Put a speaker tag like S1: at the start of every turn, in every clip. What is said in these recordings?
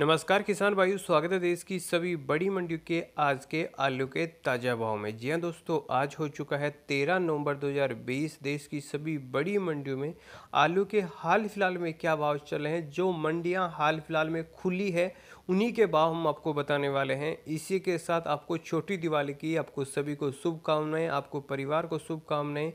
S1: नमस्कार किसान भाइयों स्वागत है देश की सभी बड़ी मंडियों के आज के आलू के ताज़ा भाव में जी हाँ दोस्तों आज हो चुका है 13 नवंबर 2020 देश की सभी बड़ी मंडियों में आलू के हाल फिलहाल में क्या भाव चल रहे हैं जो मंडियां हाल फिलहाल में खुली है उन्हीं के भाव हम आपको बताने वाले हैं इसी के साथ आपको छोटी दिवाली की आपको सभी को शुभकामनाएँ आपको परिवार को शुभकामनाएँ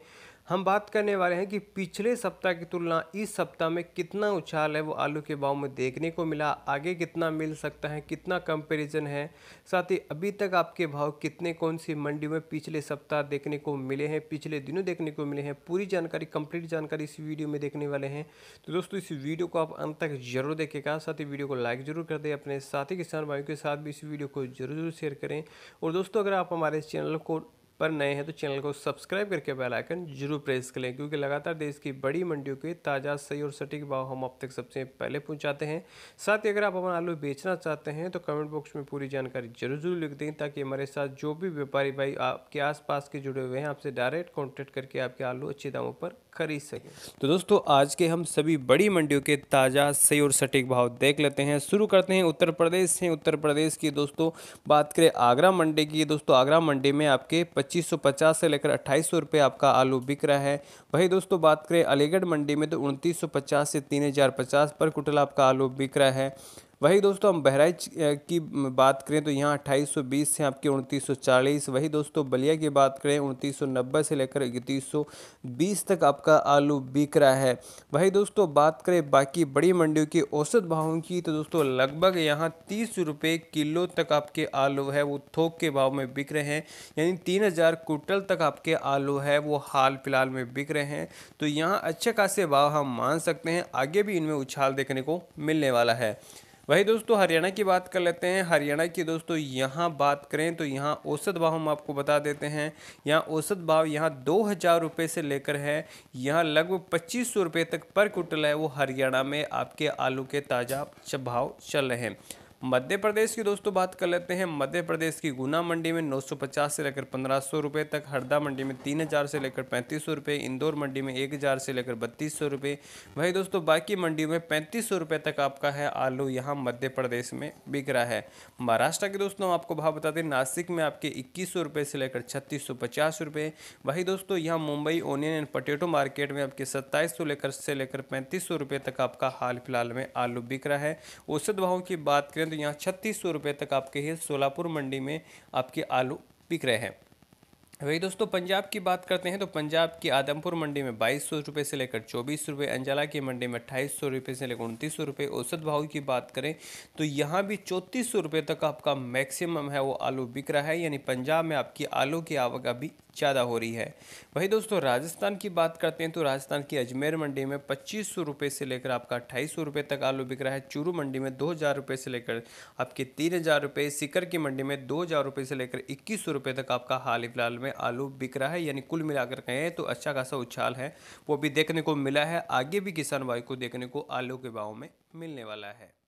S1: हम बात करने वाले हैं कि पिछले सप्ताह की तुलना इस सप्ताह में कितना उछाल है वो आलू के भाव में देखने को मिला आगे कितना मिल सकता है कितना कंपेरिजन है साथ ही अभी तक आपके भाव कितने कौन सी मंडी में पिछले सप्ताह देखने को मिले हैं पिछले दिनों देखने को मिले हैं पूरी जानकारी कंप्लीट जानकारी इस वीडियो में देखने वाले हैं तो दोस्तों इस वीडियो को आप अंत तक जरूर देखेगा साथ ही वीडियो को लाइक जरूर कर दें अपने साथी किसान भाइयों के साथ भी इस वीडियो को जरूर जरूर शेयर करें और दोस्तों अगर आप हमारे चैनल को पर नए हैं तो चैनल को सब्सक्राइब करके बेल आइकन जरूर प्रेस करें क्योंकि लगातार देश की बड़ी मंडियों के ताज़ा सही और सटीक भाव हम आप तक सबसे पहले पहुंचाते हैं साथ ही अगर आप हमारा आलू बेचना चाहते हैं तो कमेंट बॉक्स में पूरी जानकारी जरूर जरूर लिख दें ताकि हमारे साथ जो भी व्यापारी भाई आपके आस के जुड़े हुए हैं आपसे डायरेक्ट कॉन्टैक्ट करके आपके आलू अच्छे दामों पर खरीद सके तो दोस्तों आज के हम सभी बड़ी मंडियों के ताज़ा सही और सटीक भाव देख लेते हैं शुरू करते हैं उत्तर प्रदेश से उत्तर प्रदेश की दोस्तों बात करें आगरा मंडी की दोस्तों आगरा मंडी में आपके 2550 से लेकर अट्ठाईस सौ रुपये आपका आलू बिक रहा है वही दोस्तों बात करें अलीगढ़ मंडी में तो उनतीस से तीन पर कुटल आपका आलू बिक रहा है वही दोस्तों हम बहराइच की बात करें तो यहाँ 2820 से आपके 2940 वही दोस्तों बलिया की बात करें 2990 से लेकर 3120 तक आपका आलू बिक रहा है वही दोस्तों बात करें बाकी बड़ी मंडियों के औसत भावों की तो दोस्तों लगभग यहाँ तीस रुपये किलो तक आपके आलू है वो थोक के भाव में बिक रहे हैं यानी तीन हज़ार कुटल तक आपके आलू है वो हाल फिलहाल में बिक रहे हैं तो यहाँ अच्छे खासे भाव हम मान सकते हैं आगे भी इनमें उछाल देखने को मिलने वाला है वही दोस्तों हरियाणा की बात कर लेते हैं हरियाणा की दोस्तों यहाँ बात करें तो यहाँ औसत भाव हम आपको बता देते हैं यहाँ औसत भाव यहाँ दो हज़ार रुपये से लेकर है यहाँ लगभग पच्चीस सौ रुपये तक पर कुंटल है वो हरियाणा में आपके आलू के ताज़ा भाव चल रहे हैं मध्य प्रदेश की दोस्तों बात कर लेते हैं मध्य प्रदेश की गुना मंडी में 950 से लेकर पंद्रह सौ रुपये तक हरदा मंडी में 3000 से लेकर पैंतीस सौ रुपये इंदौर मंडी में 1000 से लेकर बत्तीस सौ रुपये वहीं दोस्तों बाकी मंडियों में पैंतीस सौ रुपये तक आपका है आलू यहाँ मध्य प्रदेश में बिक रहा है महाराष्ट्र के दोस्तों आपको भाव बता दें नासिक में आपके इक्कीस सौ रुपये से लेकर छत्तीस सौ पचास रुपये वहीं दोस्तों यहाँ Mumbai onion and potato market में आपके सत्ताईस सौ लेकर से लेकर पैंतीस सौ रुपये तक आपका हाल फिलहाल में आलू बिक रहा है औसत भावों की बात करें तो यहाँ छत्तीस सौ रुपये तक आपके ही सोलापुर मंडी में आपके आलू बिक रहे हैं वही दोस्तों पंजाब की बात करते हैं तो पंजाब की आदमपुर मंडी में बाईस सौ रुपये से लेकर चौबीस रुपये अंजला की मंडी में अट्ठाईस सौ रुपये से लेकर उनतीस सौ रुपये औसत भाव की बात करें तो यहाँ भी चौंतीस सौ रुपये तक आपका मैक्सिमम है वो आलू बिक रहा है यानी पंजाब में आपकी आलू की आवक अभी ज़्यादा हो रही है वही दोस्तों राजस्थान की बात करते हैं तो राजस्थान की अजमेर मंडी में पच्चीस सौ रुपये से लेकर आपका अट्ठाईस सौ रुपये तक आलू बिक रहा है चूरू मंडी में दो हज़ार रुपये से लेकर आपके तीन हज़ार रुपये सिकर की मंडी में दो हज़ार रुपये से लेकर इक्कीस सौ रुपये तक आपका हाल ही फिलहाल में आलू बिक रहा है यानी कुल मिलाकर कहें तो अच्छा खासा उछाल है वो भी देखने को मिला है आगे भी किसान भाई को देखने को आलू के भाव में मिलने वाला है